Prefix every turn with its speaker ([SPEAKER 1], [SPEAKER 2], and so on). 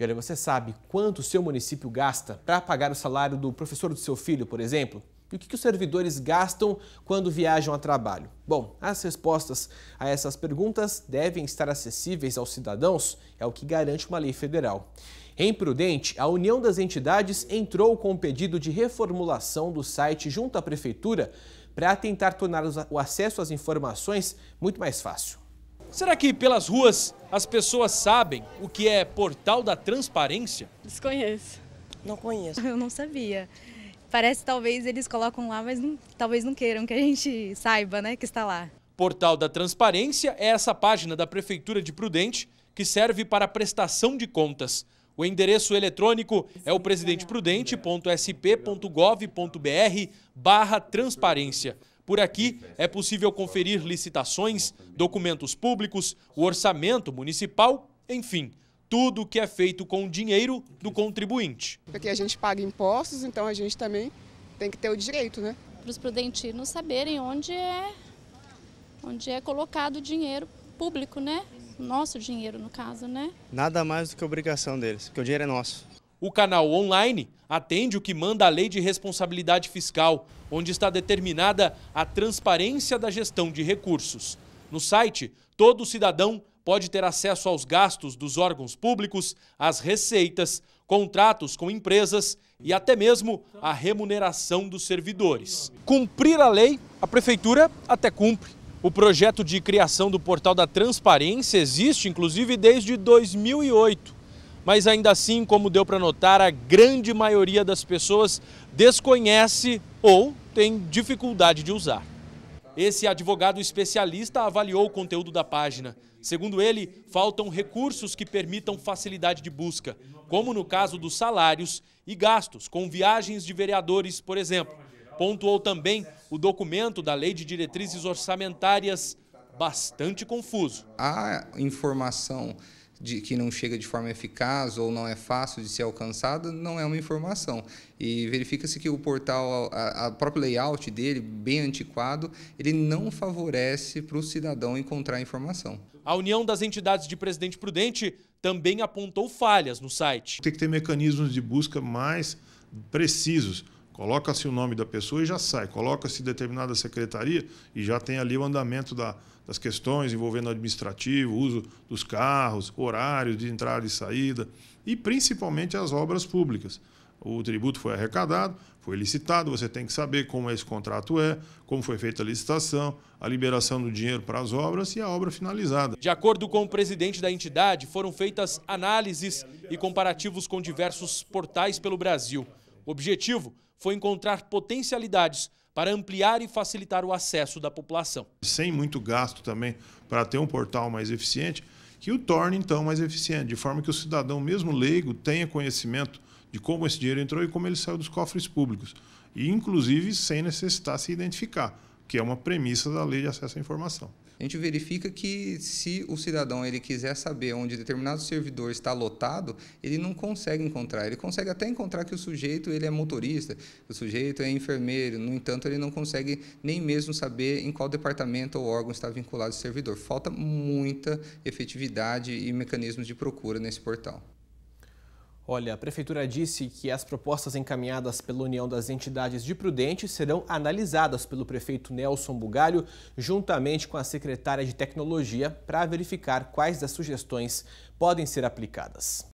[SPEAKER 1] E olha, você sabe quanto o seu município gasta para pagar o salário do professor do seu filho, por exemplo? E o que, os servidores gastam quando viajam a trabalho? Bom, as respostas a essas perguntas devem estar acessíveis aos cidadãos, é o que garante uma lei federal. Em Prudente, a União das Entidades entrou com um pedido de reformulação do site junto à Prefeitura para tentar tornar o acesso às informações muito mais
[SPEAKER 2] fácil. Será que pelas ruas as pessoas sabem o que é Portal da Transparência?
[SPEAKER 3] Desconheço. Não conheço. Eu não sabia. Parece talvez eles colocam lá, mas não, talvez não queiram que a gente saiba, né, que está lá.
[SPEAKER 2] Portal da Transparência é essa página da Prefeitura de Prudente que serve para prestação de contas. O endereço eletrônico é o presidenteprudente.sp.gov.br barra transparência. Por aqui é possível conferir licitações, documentos públicos, o orçamento municipal, enfim, tudo que é feito com o dinheiro do contribuinte.
[SPEAKER 3] Porque a gente paga impostos, então a gente também tem que ter o direito, né? Para os prudentinos saberem onde é, onde é colocado o dinheiro público, né? Nosso dinheiro, no caso, né?
[SPEAKER 2] Nada mais do que obrigação deles, porque o dinheiro é nosso. O canal online atende o que manda a Lei de Responsabilidade Fiscal, onde está determinada a transparência da gestão de recursos. No site, todo cidadão pode ter acesso aos gastos dos órgãos públicos, às receitas, contratos com empresas e até mesmo a remuneração dos servidores. Cumprir a lei, a prefeitura até cumpre. O projeto de criação do Portal da Transparência existe, inclusive, desde 2008 mas ainda assim, como deu para notar, a grande maioria das pessoas desconhece ou tem dificuldade de usar. Esse advogado especialista avaliou o conteúdo da página. Segundo ele, faltam recursos que permitam facilidade de busca, como no caso dos salários e gastos com viagens de vereadores, por exemplo. Pontuou também o documento da Lei de Diretrizes Orçamentárias, bastante
[SPEAKER 3] confuso. A informação de que não chega de forma eficaz ou não é fácil de ser alcançada, não é uma informação. E verifica-se que o portal, a, a próprio layout dele, bem antiquado, ele não favorece para o cidadão encontrar a informação.
[SPEAKER 2] A união das entidades de Presidente Prudente também apontou falhas no
[SPEAKER 4] site. Tem que ter mecanismos de busca mais precisos Coloca-se o nome da pessoa e já sai. Coloca-se determinada secretaria e já tem ali o andamento da, das questões envolvendo administrativo, uso dos carros, horários de entrada e saída e principalmente as obras públicas. O tributo foi arrecadado, foi licitado, você tem que saber como esse contrato é, como foi feita a licitação, a liberação do dinheiro para as obras e a obra finalizada. De acordo com o presidente da entidade, foram feitas análises e
[SPEAKER 2] comparativos com diversos portais pelo Brasil. O objetivo foi encontrar potencialidades para ampliar e facilitar o acesso da população.
[SPEAKER 4] Sem muito gasto também para ter um portal mais eficiente, que o torne então mais eficiente, de forma que o cidadão, mesmo leigo, tenha conhecimento de como esse dinheiro entrou e como ele saiu dos cofres públicos, e inclusive sem necessitar se identificar que é uma premissa da lei de acesso à informação.
[SPEAKER 3] A gente verifica que se o cidadão ele quiser saber onde determinado servidor está lotado, ele não consegue encontrar. Ele consegue até encontrar que o sujeito ele é motorista, o sujeito é enfermeiro. No entanto, ele não consegue nem mesmo saber em qual departamento ou órgão está vinculado o servidor. Falta muita efetividade e mecanismos de procura nesse portal.
[SPEAKER 1] Olha, a Prefeitura disse que as propostas encaminhadas pela União das Entidades de Prudente serão analisadas pelo prefeito Nelson Bugalho, juntamente com a secretária de Tecnologia, para verificar quais das sugestões podem ser aplicadas.